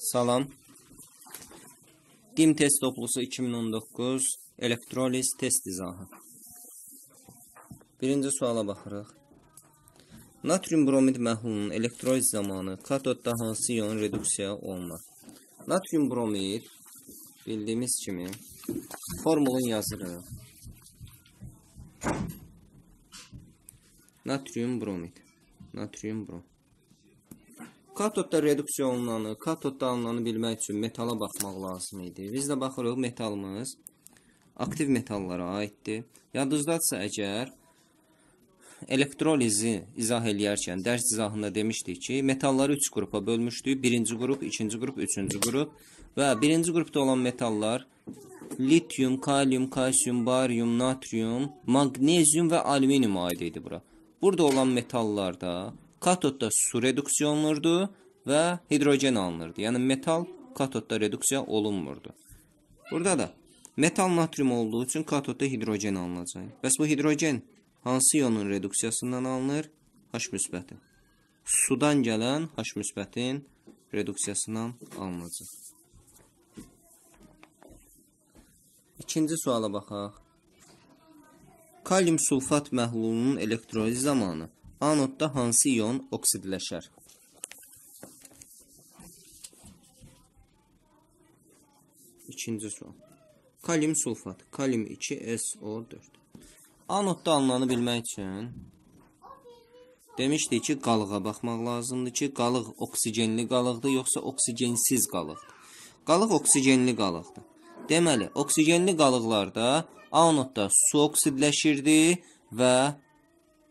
Salam. DİM test toplusu 2019 elektroliz test izahı. Birinci suala baxırıq. Natrium bromid məhlulunun elektroliz zamanı katodda hansı ion reduksiya olunur? Natrium bromid bildiyimiz kimi formulun yazırıq. Natrium bromid. Natrium bromid. Katodda redüksiyonlanı, katodda alınanı bilmək üçün metala baxmaq lazım idi. Biz də baxırıq, metalımız aktiv metallara aiddir. Yadınızdadsa əgər elektrolizi izah eləyərkən dərs izahında demişdik ki, metalları 3 qrupa bölmüşdük. Birinci qrup, ikinci qrup, üçüncü qrup və birinci qrupda olan metallar lityum, kalium, kalsium, barium, natrium, magnezium və alüminium aid idi bura. Burada olan metallarda Katodda su reduksiya olunurdu və hidrogen alınırdı. Yəni metal katodda reduksiya olunmurdu. Burada da metal natrium olduğu üçün katodda hidrogen alınacaq. Bəs bu hidrogen hansı ionun reduksiyasından alınır? H müsbəti. Sudan gələn H müsbətin reduksiyasından alınacaq. İkinci suala baxaq. Kalium sulfat məhlulunun elektrolizi zamanı Anodda hansı ion oksidləşər? İkinci sual. Kalium sulfat, kalium 2SO4. Anodda alınanı bilmək üçün demişdik ki, qalığa baxmaq lazımdır ki, qalıq oksigenli qalıqdır, yoxsa oksigensiz qalıqdır. Qalıq oksigenli qalıqdır. Deməli, oksigenli qalıqlarda anodda su oksidləşirdi və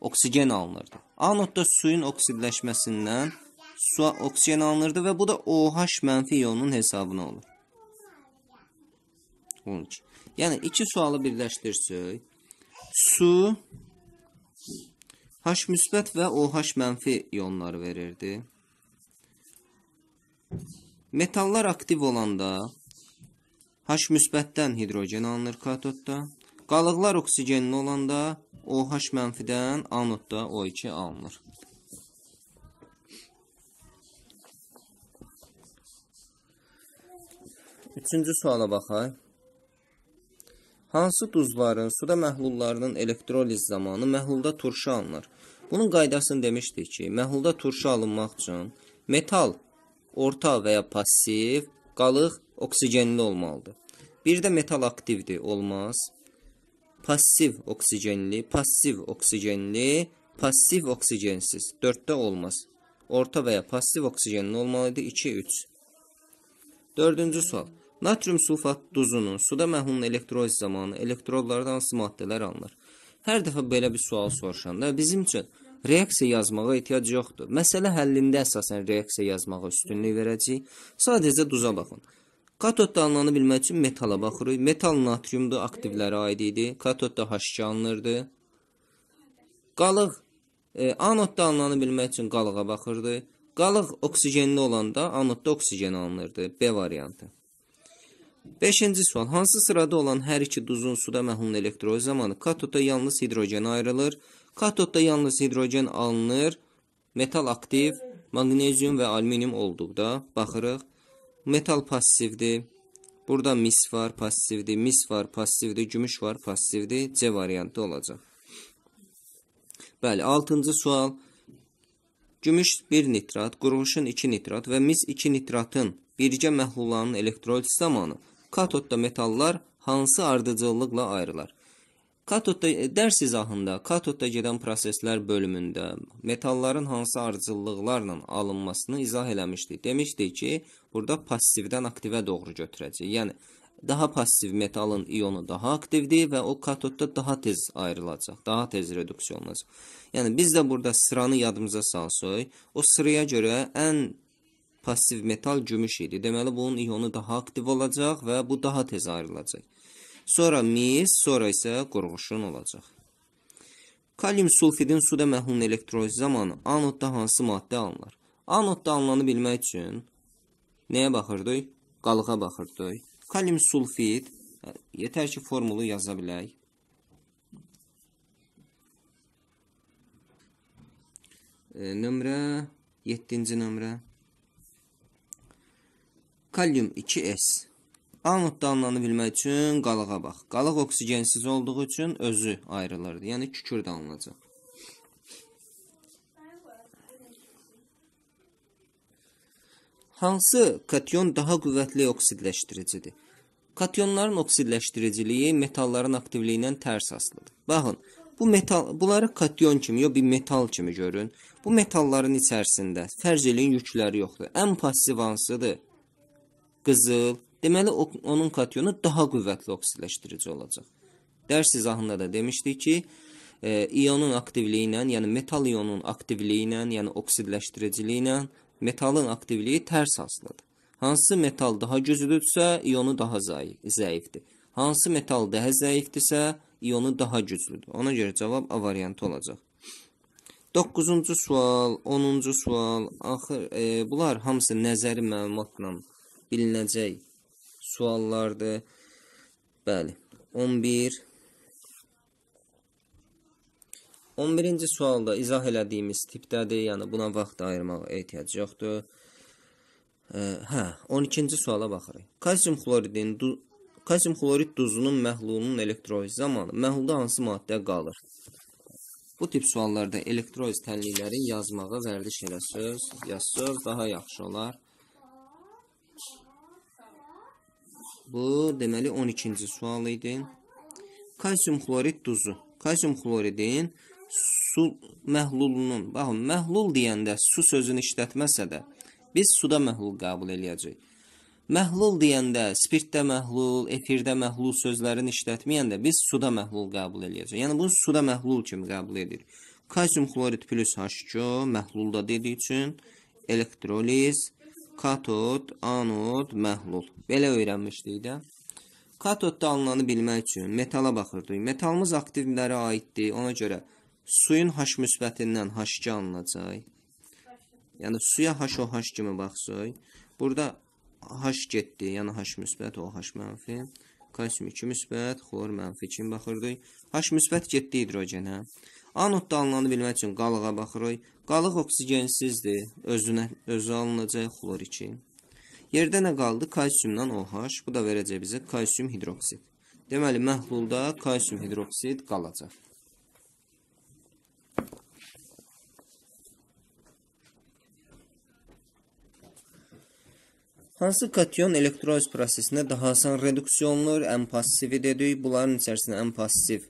oksigen alınırdı. Anodda suyun oksidləşməsindən su oksigen alınırdı və bu da OH mənfi ionunun hesabına olur. 12. Yəni iki sualı birləşdirsək, su H müsbət və OH mənfi ionları verirdi. Metallar aktiv olanda H müsbətdən hidrogen alınır katodda. Qalıqlar oksigenli olanda OH mənfidən anodda O2 alınır. Üçüncü suala baxaq. Hansı duzların suda məhlullarının elektroliz zamanı məhlulda turşu alınır? Bunun qaydasını demişdik ki, məhlulda turşu alınmaq üçün metal orta və ya passiv, qalıq oksigenli olmalıdır. Bir də metal aktivdir, olmaz. Passiv oksigenli, passiv oksigenli, passiv oksigensiz. 4-də olmaz. Orta və ya passiv oksigenli olmalıdır 2 3. 4-cü sual. Natrium sulfat duzunun suda məhlulun elektroliz zamanı elektrodlardan hansı maddələr alınır? Hər dəfə belə bir sual soruşanda bizim üçün reaksiya yazmağa ehtiyac yoxdur. Məsələ həllində əsasən reaksiya yazmağa üstünlük verəcəyik. Sadəcə duza baxın. Katod danlana bilmək üçün metala baxırıq. Metal natriumdur, aktivlərə aid idi. Katod da H2 alınırdı. Qalıq e, anod danlana bilmək üçün qalığa baxırdı. Qalıq oksigenli olanda anodda oksigen alınırdı. B variantı. 5-ci sual. Hansı sırada olan hər iki duzun suda məhmul elektroz zamanı katodda yalnız hidrogen ayrılır? Katodda yalnız hidrogen alınır. Metal aktiv, magnezium və alüminium olduqda baxırıq. Metal passivdir. Burada mis var, passivdir. Mis var, passivdir. Gümüş var, passivdir. C variantı olacaq. Bəli, 6-cı sual. Gümüş 1 nitrat, quruluşun 2 nitrat və mis 2 nitratın birgə məhlullarının elektrolit zamanı katodda metallar hansı ardıcıllıqla ayrılar? Katodda e, dərs izahında, katodda gedən proseslər bölümündə metalların hansı ardıcıllıqlarla alınmasını izah eləmişdik. Demişdik ki, burada passivdən aktivə doğru götürəcək. Yəni daha passiv metalın ionu daha aktivdir və o katodda daha tez ayrılacaq, daha tez reduksiya olunacaq. Yəni biz də burada sıranı yadımıza salsaq, o sıraya görə ən passiv metal gümüş idi. Deməli bunun ionu daha aktiv olacaq və bu daha tez ayrılacaq sonra mis, sonra isə qurğuşun olacaq. Kalium sulfidin suda məhlul elektroliz zamanı anodda hansı maddə alınır? Anodda alınanı bilmək üçün nəyə baxırdıq? Qalığa baxırdıq. Kalium sulfid hə, yetər ki formulu yaza bilək. E, nömrə 7-ci nömrə Kalium 2S Amut danlanı bilmək üçün qalağa bax. Qalaq oksigensiz olduğu üçün özü ayrılırdı. Yəni kükür danlanacaq. Hansı kation daha qüvvətli oksidləşdiricidir? Kationların oksidləşdiriciliyi metalların aktivliyindən tərs asılıdır. Baxın, bu metal bunları kation kimi, yox bir metal kimi görün. Bu metalların içərisində fərz eləyin yükləri yoxdur. Ən passiv hansıdır? Qızıl, Deməli, onun katyonu daha qüvvətli oksiləşdirici olacaq. Dərs izahında da demişdik ki, e, ionun aktivliyi ilə, yəni metal ionun aktivliyi ilə, yəni oksidləşdiriciliyi ilə metalın aktivliyi tərs asılıdır. Hansı metal daha güclüdürsə, ionu daha zəifdir. Hansı metal daha zəifdirsə, ionu daha güclüdür. Ona görə cavab A variantı olacaq. 9-cu sual, 10-cu sual, axır e, bunlar hamısı nəzəri məlumatla bilinəcək suallardır. Bəli. 11 11-ci sualda izah elədiyimiz tipdədir, yəni buna vaxt ayırmağa ehtiyac yoxdur. E, hə, 12-ci suala baxırıq. Kalsium xloridin du kalsium xlorid duzunun məhlulunun elektroliz zamanı məhlulda hansı maddə qalır? Bu tip suallarda elektroliz tənlikləri yazmağa vərdiş eləsəz, yazsaz daha yaxşı olar. Bu deməli 12-ci sual idi. Kalsium xlorid duzu. Kalsium xloridin su məhlulunun, baxın, məhlul deyəndə su sözünü işlətməsə də biz suda məhlul qəbul eləyəcəyik. Məhlul deyəndə spirtdə məhlul, efirdə məhlul sözlərini işlətməyəndə biz suda məhlul qəbul eləyəcəyik. Yəni bunu suda məhlul kimi qəbul edirik. Kalsium xlorid plus H2O məhlulda dediyi üçün elektroliz katod, anod, məhlul. Belə öyrənmişdik də. Katodda alınanı bilmək üçün metala baxırdıq. Metalımız aktivlərə aiddir. Ona görə suyun H müsbətindən H2 alınacaq. Yəni suya HOH kimi baxsaq, burada H getdi, yəni H müsbət, OH mənfi. Kalsium 2 müsbət, xlor mənfi kimi baxırdıq. H müsbət getdi hidrogenə. Anodda alınanı bilmək üçün qalığa baxırıq. Qalıq oksigensizdir, özünə, özü alınacaq xlor 2. Yerdə nə qaldı? Kalsiumdan OH, bu da verəcək bizə kalsium hidroksid. Deməli, məhlulda kalsium hidroksid qalacaq. Hansı kation elektroz prosesində daha asan reduksionlu, ən pasivi dedik. Bunların içərisində ən pasiv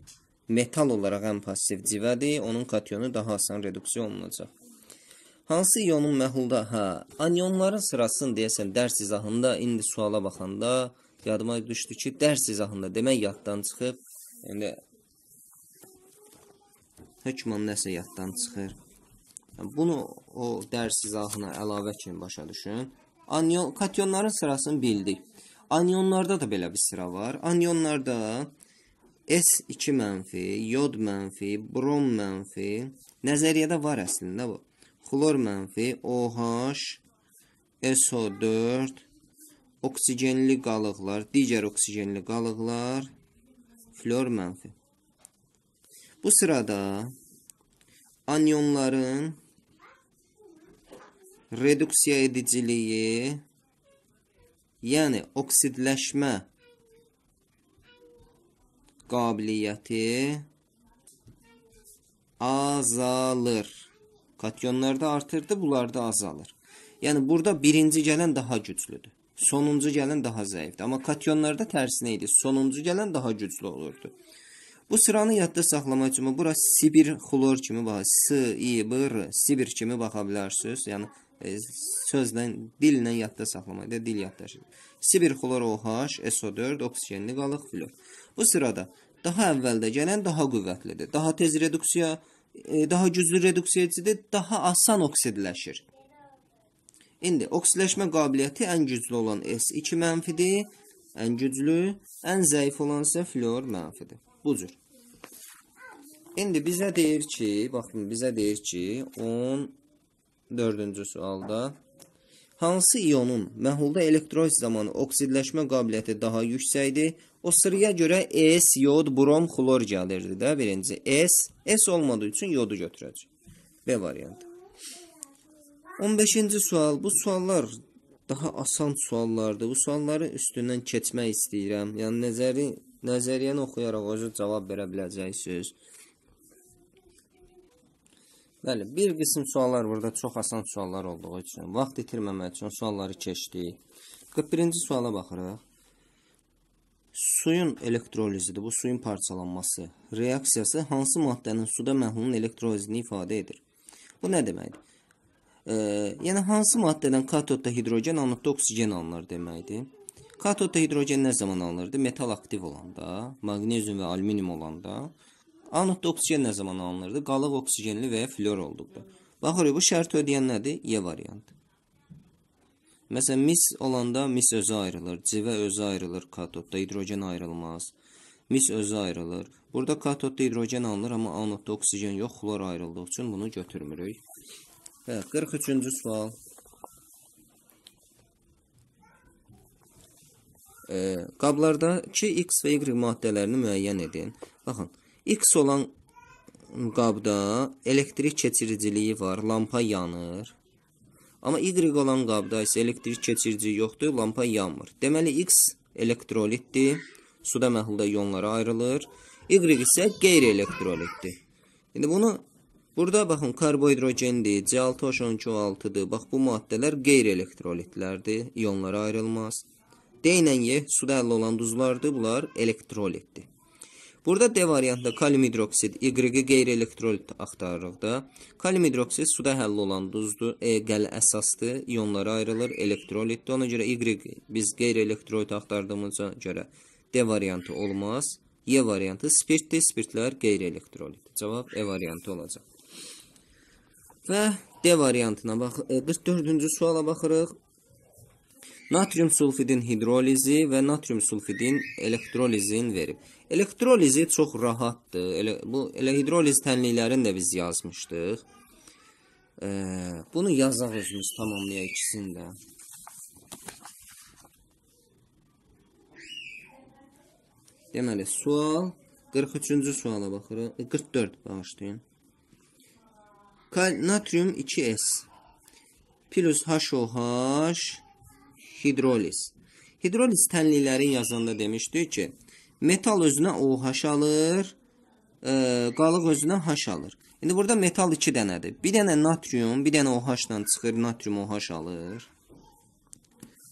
metal olaraq ən pasiv civədir. Onun katyonu daha asan reduksiya olunacaq. Hansı ionun məhlulda, hə, anionların sırasını deyəsən dərs izahında indi suala baxanda yadıma düşdü ki, dərs izahında demək yaddan çıxıb. Yəni hökmən nəsə yaddan çıxır. Bunu o dərs izahına əlavə kimi başa düşün. Anion kationların sırasını bildik. Anionlarda da belə bir sıra var. Anionlarda S2 mənfi, yod mənfi, brom mənfi. Nəzəriyyədə var əslində bu. Xlor mənfi, OH, SO4, oksigenli qalıqlar, digər oksigenli qalıqlar, flor mənfi. Bu sırada anionların reduksiya ediciliyi, yəni oksidləşmə qabiliyyəti azalır. Katyonlarda artırdı, bunlarda azalır. Yəni burada birinci gələn daha güclüdür. Sonuncu gələn daha zəifdir. Amma katyonlarda tərsinə idi. Sonuncu gələn daha güclü olurdu. Bu sıranı yadda saxlamaq üçün bura Sibir xlor kimi bax, S, İ, B, R, Sibir kimi baxa bilərsiniz. Yəni e, sözlə, dillə yadda saxlamaq, də dil yaddaşıdır. Sibir xlor OH, SO4 oksigenli qalıq flor. Bu sırada daha əvvəldə gələn daha qüvvətlidir. Daha tez reduksiya, e, daha güclü reduksiya edicidir, daha asan oksidləşir. İndi oksidləşmə qabiliyyəti ən güclü olan S2 mənfidir, ən güclü, ən zəif olan isə flor mənfidir. Bu cür. İndi bizə deyir ki, baxın, bizə deyir ki, 10 Dördüncü sualda. Hansı ionun məhulda elektroz zamanı oksidləşmə qabiliyyəti daha yüksəkdir? O sıraya görə e S, yod, brom, xlor gəlirdi də. Birinci e S, e S olmadığı üçün yodu götürəcək. B variantı. 15-ci sual. Bu suallar daha asan suallardır. Bu sualları üstündən keçmək istəyirəm. Yəni nəzəri nəzəriyyəni oxuyaraq özü cavab verə biləcəksiniz. Bəli, bir qism suallar burada çox asan suallar olduğu üçün, vaxt itirməmək üçün sualları keçdik. 41-ci suala baxırıq. Suyun elektrolizidir. Bu suyun parçalanması reaksiyası hansı maddənin suda məhlulun elektrolizini ifadə edir? Bu nə deməkdir? E, yəni hansı maddədən katodda hidrogen, anodda oksigen alınır deməkdir. Katodda hidrogen nə zaman alınırdı? Metal aktiv olanda, maqnezium və alüminium olanda. Anodda oksigen nə zaman alınırdı? Qalıq oksigenli və ya flor olduqda. Baxırıq, bu şərti ödəyən nədir? E variantı. Məsələn, mis olanda mis özü ayrılır, civə özü ayrılır katodda, hidrogen ayrılmaz. Mis özü ayrılır. Burada katodda hidrogen alınır, amma anodda oksigen yox, xlor ayrıldığı üçün bunu götürmürük. Bəli, 43-cü sual. E, qablardakı X və Y maddələrini müəyyən edin. Baxın, X olan qabda elektrik keçiriciliyi var, lampa yanır. Amma Y olan qabda isə elektrik keçirici yoxdur, lampa yanmır. Deməli, X elektrolitdir, suda məhlulda ionlara ayrılır. Y isə qeyri-elektrolitdir. İndi bunu, burada baxın, karbohidrogendir, C6H12O6-dır. Bax, bu maddələr qeyri-elektrolitlərdir, ionlara ayrılmaz. D ilə Y suda əllə olan duzlardır, bunlar elektrolitdir. Burada D variantında kalium hidroksid, Y-i qeyri-elektrolit axtarırıq da. Kalium hidroksid suda həll olan duzdur, e, qəl əsasdır, ionlara ayrılır, elektrolitdir. Ona görə Y biz qeyri-elektrolit axtardığımıza görə D variantı olmaz. Y variantı spirtdir, spirtlər qeyri-elektrolitdir. Cavab E variantı olacaq. Və D variantına bax 44-cü e, suala baxırıq. Natrium sulfidin hidrolizi və natrium sulfidin elektrolizin verib. Elektrolizi çox rahatdır. Elə bu elə hidroliz tənliklərini də biz yazmışdıq. E, bunu yazaq özümüz tamamlayaq ikisini də. Deməli, sual 43-cü suala baxırıq. 44 e, bağışlayın. Kal natrium 2S plus HOH hidroliz. Hidroliz tənliklərin yazında demişdi ki, metal özünə OH alır, e, qalıq özünə H alır. İndi burada metal 2 dənədir. Bir dənə natrium, bir dənə OH ilə çıxır, natrium OH alır.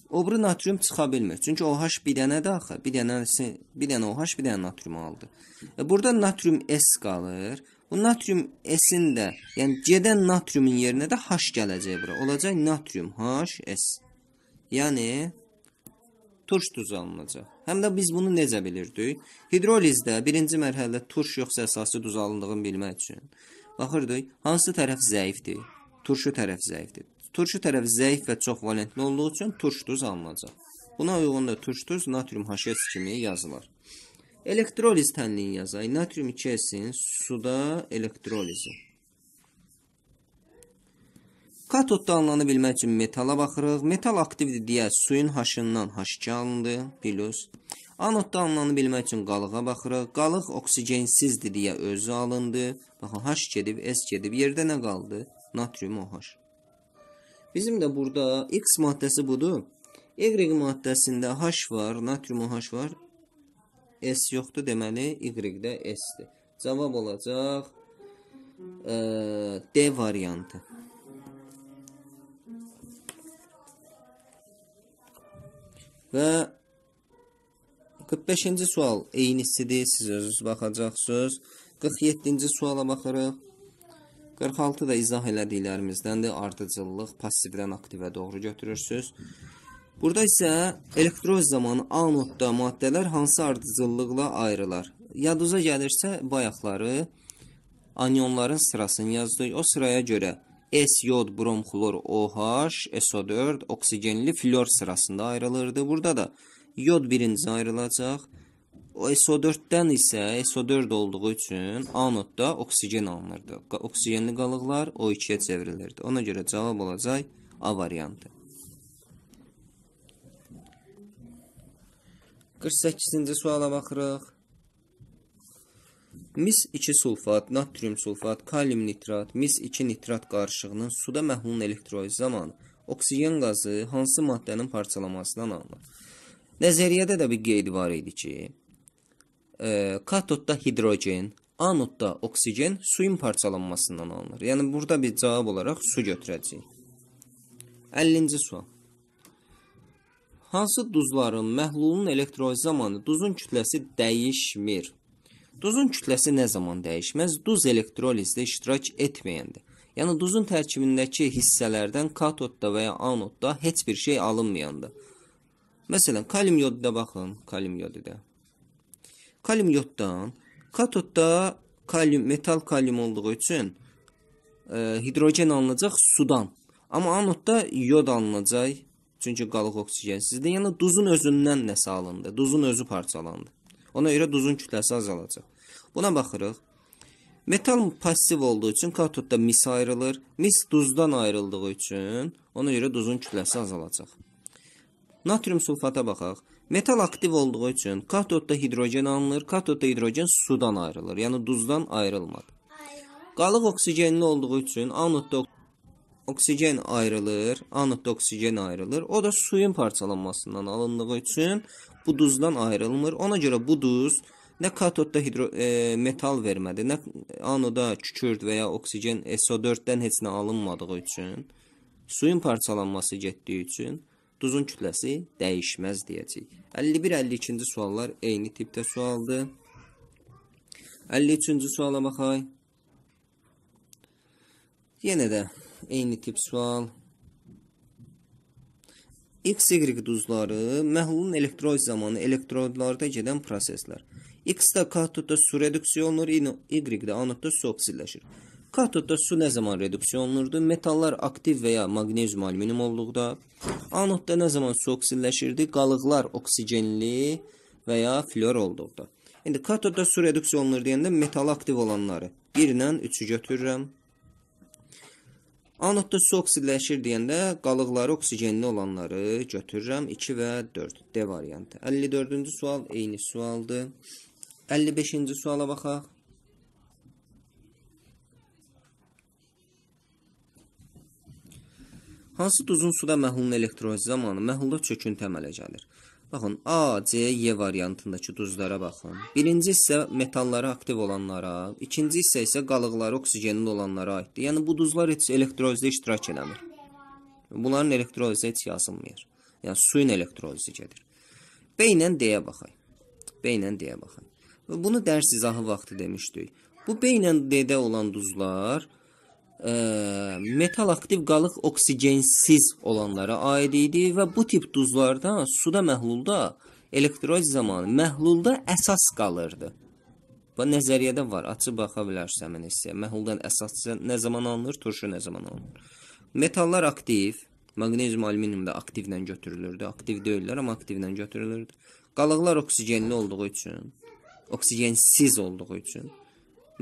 Obru natrium çıxa bilmir. Çünki OH bir dənədir axı. Bir dənəsi, bir dənə OH, bir dənə natrium aldı. E, burada natrium S qalır. Bu natrium S-in də, yəni gedən natriumun yerinə də H gələcək bura. Olacaq natrium H S yəni turş duzu alınacaq. Həm də biz bunu necə bilirdik? Hidrolizdə birinci mərhələdə turş yoxsa əsaslı duz alındığını bilmək üçün baxırdıq, hansı tərəf zəifdir? Turşu tərəf zəifdir. Turşu tərəf zəif və çox valentli olduğu üçün turş duz alınacaq. Buna uyğun da turş duz natrium HS kimi yazılır. Elektroliz tənliyi yazay. Natrium 2S-in suda elektrolizi. Katodda alınanı bilmək üçün metala baxırıq. Metal aktivdir deyə suyun H-ından H2 alındı, plus. Anodda alınanı bilmək üçün qalığa baxırıq. Qalıq oksigensizdir deyə özü alındı. Baxın, H gedib, S gedib. Yerdə nə qaldı? Natrium OH. Bizim də burada X maddəsi budur. Y maddəsində H var, natrium OH var. S yoxdur, deməli Y-də S-dir. Cavab olacaq ə, D variantı. Və 45-ci sual eynisidir, siz özünüz baxacaqsınız. 47-ci suala baxırıq. 46 da izah elədiklərimizdəndir. Ardıcıllıq passivdən aktivə doğru götürürsüz. Burada isə elektroz zamanı A nodda maddələr hansı ardıcıllıqla ayrılar? Yadıza gəlirsə bayaqları anionların sırasını yazdıq. O sıraya görə S yod bromxlor OH SO4 oksigenli flor sırasında ayrılırdı. Burada da yod birinci ayrılacaq. O SO4-dən isə SO4 olduğu üçün anodda oksigen alınırdı. Oksigenli qalıqlar O2-yə çevrilirdi. Ona görə cavab olacaq A variantı. 48-ci suala baxırıq. Mis 2 sulfat, natrium sulfat, kalium nitrat, mis 2 nitrat qarışığının suda məhlul elektroliz zamanı oksigen qazı hansı maddənin parçalanmasından alınır? Nəzəriyyədə də bir qeyd var idi ki, e, katodda hidrogen, anodda oksigen suyun parçalanmasından alınır. Yəni burada bir cavab olaraq su götürəcəyik. 50-ci sual. Hansı duzların məhlulun elektroliz zamanı duzun kütləsi dəyişmir? Duzun kütləsi nə zaman dəyişməz? Duz elektrolizdə iştirak etməyəndə. Yəni duzun tərkibindəki hissələrdən katodda və ya anodda heç bir şey alınmayanda. Məsələn, kalium yodda baxın, kalium yodda. Kalium yoddan katodda kalium metal kalium olduğu üçün e, hidrogen alınacaq sudan. Amma anodda yod alınacaq. Çünki qalıq oksigensizdir. Yəni duzun özündən nəsə alındı. Duzun özü parçalandı. Ona görə duzun kütləsi azalacaq. Buna baxırıq. Metal passiv olduğu üçün katodda mis ayrılır. Mis duzdan ayrıldığı üçün ona görə duzun kütləsi azalacaq. Natrium sulfata baxaq. Metal aktiv olduğu üçün katodda hidrogen alınır. Katodda hidrogen sudan ayrılır. Yəni duzdan ayrılmır. Qalıq oksigenli olduğu üçün anodda oksigen ayrılır, anodda oksigen ayrılır. O da suyun parçalanmasından alındığı üçün bu duzdan ayrılmır. Ona görə bu duz nə katodda hidro e, metal vermədi, nə anoda kükürt və ya oksigen SO4-dən heç nə alınmadığı üçün, suyun parçalanması getdiyi üçün duzun kütləsi dəyişməz deyəcək. 51-52-ci suallar eyni tipdə sualdır. 53-cü suala baxaq. Yenə də eyni tip sual. X-Y duzları məhlulun elektroz zamanı elektrodlarda gedən proseslər. X-də katodda su reduksiya olunur, Y-də anodda su oksidləşir. Katodda su nə zaman reduksiya olunurdu? Metallar aktiv və ya maqnezyum alüminium olduqda. Anodda nə zaman su oksidləşirdi? Qalıqlar oksigenli və ya flor olduqda. İndi katodda su reduksiya olunur deyəndə metal aktiv olanları 1 ilə 3-ü götürürəm. Anodda su oksidləşir deyəndə qalıqları oksigenli olanları götürürəm 2 və 4. D variantı. 54-cü sual eyni sualdır. 55-ci suala baxaq. Hansı duzun suda məhlulun elektrolizi zamanı məhlulda çöküntü əmələ gəlir? Baxın, A, C, Y e variantındakı duzlara baxın. Birinci hissə metalları aktiv olanlara, ikinci hissə isə qalıqları oksigenli olanlara aiddir. Yəni, bu duzlar heç elektrolizdə iştirak eləmir. Bunların elektrolizə heç yazılmır. Yəni, suyun elektrolizi gedir. B ilə D-yə baxayım. B ilə D-yə baxayım. Bunu dərs izahı vaxtı demişdik. Bu B ilə D-də olan duzlar e, metal aktiv qalıq oksigensiz olanlara aid idi və bu tip duzlardan suda məhlulda elektroz zamanı məhlulda əsas qalırdı. Bu nəzəriyyədə var, açıb baxa bilərsiniz hissə. Məhluldan əsas nə zaman alınır, turşu nə zaman alınır. Metallar aktiv, Maqnezyum, alüminium da aktivlə götürülürdü. Aktiv deyillər, amma aktivlə götürülürdü. Qalıqlar oksigenli olduğu üçün, oksigensiz olduğu üçün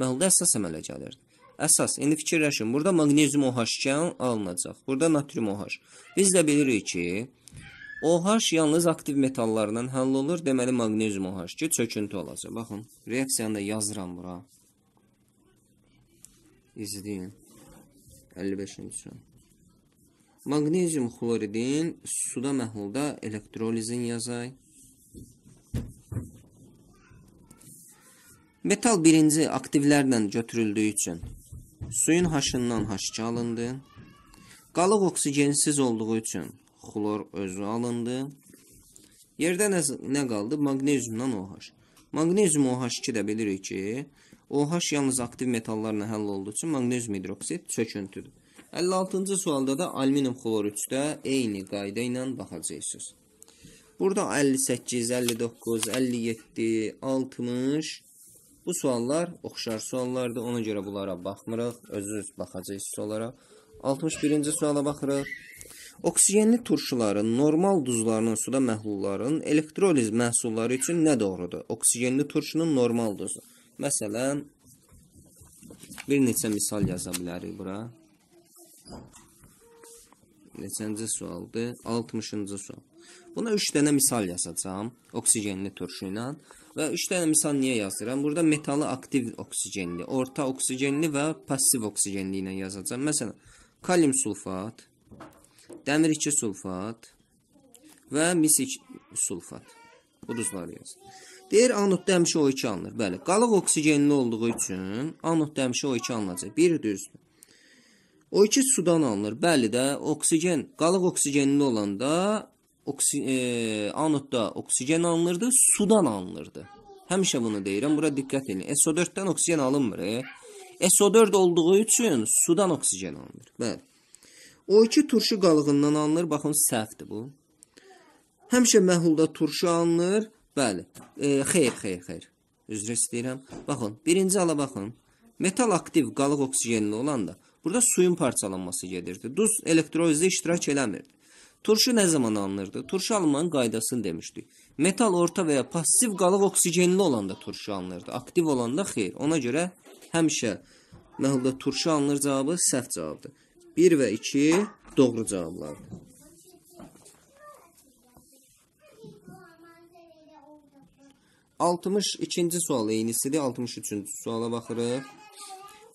məhlulda əsas əmələ gəlirdi. Əsas, indi fikirləşin, burada magnezium OH-kən alınacaq, burada natrium OH. Biz də bilirik ki, OH yalnız aktiv metallardan həll olur, deməli magnezium OH ki, çöküntü olacaq. Baxın, reaksiyanı da yazıram bura. İzləyin. 55-ci son. Magnezium xloridin suda məhlulda elektrolizin yazay. Metal birinci aktivlərlə götürüldüyü üçün Suyun haşından haşki alındı. Qalıq oksigensiz olduğu üçün xlor özü alındı. Yerdə nə, nə qaldı? Magnezyumdan OH. Magnezyum OH2 də bilirik ki, OH yalnız aktiv metallarla həll olduğu üçün magnezyum hidroksid çöküntüdür. 56-cı sualda da alüminium xlor 3-də eyni qayda ilə baxacaqsınız. Burada 58, 59, 57, 60 Bu suallar oxşar suallardır. Ona görə bunlara baxmırıq. Özünüz baxacaqsınız onlara. 61-ci suala baxırıq. Oksigenli turşuların normal duzlarının suda məhlulların elektroliz məhsulları üçün nə doğrudur? Oksigenli turşunun normal duzu. Məsələn, bir neçə misal yaza bilərik bura. Neçənci sualdır? 60-cı sual. Buna 3 dənə misal yazacağam oksigenli turşu ilə. Və 3 dənə misal niyə yazıram? Burada metalı aktiv oksigenli, orta oksigenli və passiv oksigenli ilə yazacağam. Məsələn, kalium sulfat, dəmir 2 sulfat və mis 2 sulfat. Uduzları yazın. Deyir, anodda həmişə O2 alınır. Bəli, qalıq oksigenli olduğu üçün anodda həmişə O2 alınacaq. Bir düzdür. O2 sudan alınır. Bəli də, oksigen, qalıq oksigenli olanda oksi e, anodda oksigen alınırdı, sudan alınırdı. Həmişə bunu deyirəm, bura diqqət edin. SO4-dən oksigen alınmır. E. SO4 olduğu üçün sudan oksigen alınır. Bəli. O2 turşu qalığından alınır. Baxın, səhvdir bu. Həmişə məhulda turşu alınır. Bəli. E, xeyr, xeyr, xeyr. Üzr istəyirəm. Baxın, birinci ala baxın. Metal aktiv qalıq oksigenli olanda burada suyun parçalanması gedirdi. Duz elektrolizdə iştirak eləmirdi. Turşu nə zaman alınırdı? Turşu almanın qaydasını demişdik. Metal orta və ya passiv qalıq oksigenli olanda turşu alınırdı. Aktiv olanda xeyr. Ona görə həmişə məhlulda turşu alınır cavabı səhv cavabdır. 1 və 2 doğru cavablardır. Altmış ikinci sual eynisidir, altmış üçüncü suala baxırıq.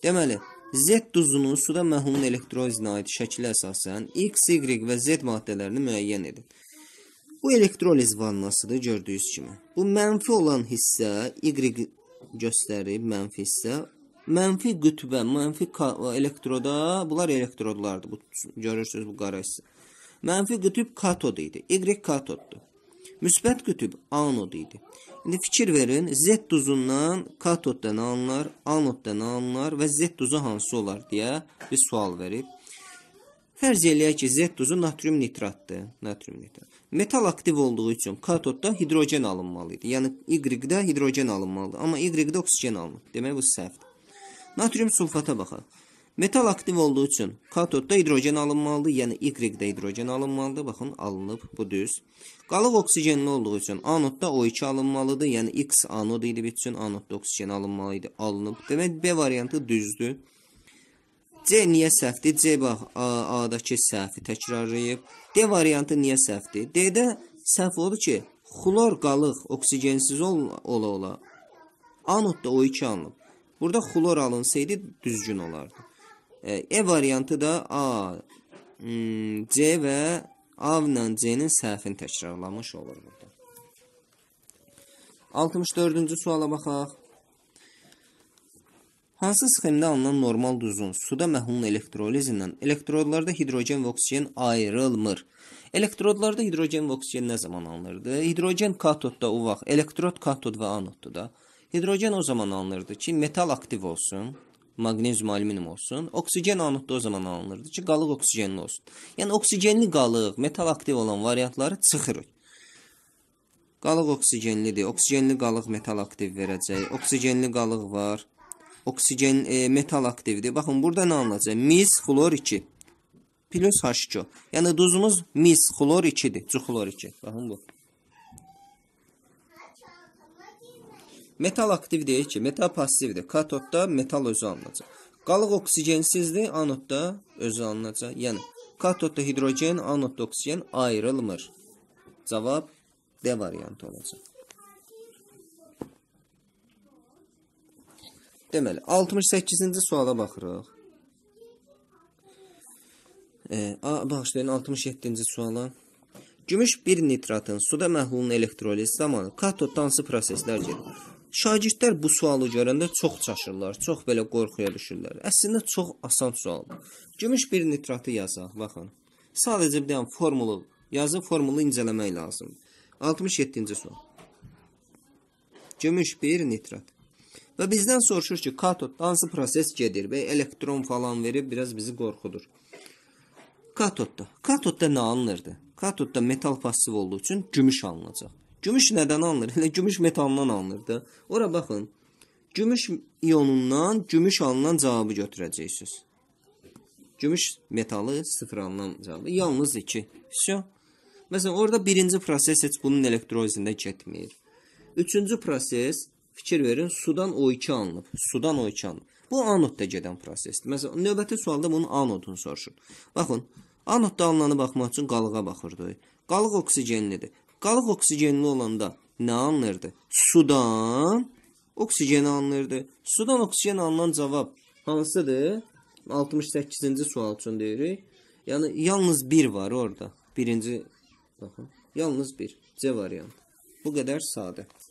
Deməli, Z duzunun suda məhhumun elektrolizinə aid şəklə əsasən X, Y və Z maddələrini müəyyən edin. Bu elektroliz vannasıdır gördüyünüz kimi. Bu mənfi olan hissə Y göstərib mənfi hissə, mənfi qütbə, mənfi elektroda, bunlar elektrodlardır. Bu görürsüz bu qara hissə. Mənfi qütb katod idi. Y katoddur müsbət qütb anod idi. İndi fikir verin, Z duzundan katoddan alınar, anoddan alınar və Z duzu hansı olar deyə bir sual verib. Fərz eləyək ki, Z duzu natrium nitratdır. Natrium nitrat. Metal aktiv olduğu üçün katodda hidrogen alınmalı idi. Yəni Y-də hidrogen alınmalıdır, amma Y-də oksigen alınır. Demək bu səhvdir. Natrium sulfata baxaq. Metal aktiv olduğu üçün katodda hidrogen alınmalıdır, yəni Y-də hidrogen alınmalıdır. Baxın, alınıb, bu düz. Qalıq oksigenli olduğu üçün anodda O2 alınmalıdır, yəni X anod idi üçün anodda oksigen alınmalıydı, alınıb. Demək, B variantı düzdür. C niyə səhvdir? C bax, A-dakı səhvi təkrarlayıb. D variantı niyə səhvdir? D-də səhv odur ki, xlor qalıq oksigensiz ola-ola anodda O2 alınıb. Burada xlor alınsaydı düzgün olardı. E, e variantı da A, hmm, C və A ilə C-nin səhvini təkrarlamış olur burada. 64-cü suala baxaq. Hansı sxemdə alınan normal duzun suda məhlulun elektrolizindən elektrodlarda hidrogen və oksigen ayrılmır? Elektrodlarda hidrogen və oksigen nə zaman alınırdı? Hidrogen katodda o vaxt, elektrod katod və anodda da. Hidrogen o zaman alınırdı ki, metal aktiv olsun magnezyum, alüminium olsun. Oksigen anodda o zaman alınırdı ki, qalıq oksigenli olsun. Yəni oksigenli qalıq, metal aktiv olan variantları çıxırıq. Qalıq oksigenlidir. Oksigenli qalıq metal aktiv verəcək. Oksigenli qalıq var. Oksigen e, metal aktivdir. Baxın, burada nə alınacaq? Mis xlor 2 plus H2. Yəni duzumuz mis xlor 2-dir. Cuxlor 2. Baxın bu. Metal aktiv deyir ki, metal passivdir. Katodda metal özü alınacaq. Qalıq oksigensizdir, anodda özü alınacaq. Yəni, katodda hidrogen, anodda oksigen ayrılmır. Cavab D variantı olacaq. Deməli, 68-ci suala baxırıq. E, A, bağışlayın, 67-ci suala. Gümüş bir nitratın suda məhlulun elektroliz zamanı katodda hansı proseslər gedir? Şagirdlər bu sualı görəndə çox çaşırlar, çox belə qorxuya düşürlər. Əslində çox asan sualdır. Gümüş bir nitratı yazaq, baxın. Sadəcə bir dənə formulu, yazı formulu incələmək lazımdır. 67-ci sual. Gümüş bir nitrat. Və bizdən soruşur ki, katodda hansı proses gedir və elektron falan verib biraz bizi qorxudur. Katodda. Katodda nə alınırdı? Katodda metal passiv olduğu üçün gümüş alınacaq. Gümüş nədən alınır? Elə gümüş metalından alınır da. Ora baxın. Gümüş ionundan gümüş alınan cavabı götürəcəksiniz. Gümüş metalı sıfır alınan cavabı. Yalnız 2. Vəsio. Məsələn, orada birinci proses heç bunun elektrolizində getmir. Üçüncü proses, fikir verin, sudan O2 alınıb. Sudan O2 alınıb. Bu anodda gedən prosesdir. Məsələn, növbəti sualda bunun anodunu soruşun. Baxın, anodda alınanı baxmaq üçün qalığa baxırdı. Qalıq oksigenlidir. Qalıq oksigenli olanda nə alınırdı? Sudan oksigen alınırdı. Sudan oksigen alınan cavab hansıdır? 68-ci sual üçün deyirik. Yəni yalnız bir var orada. Birinci baxın. Yalnız bir. C variantı. Bu qədər sadə.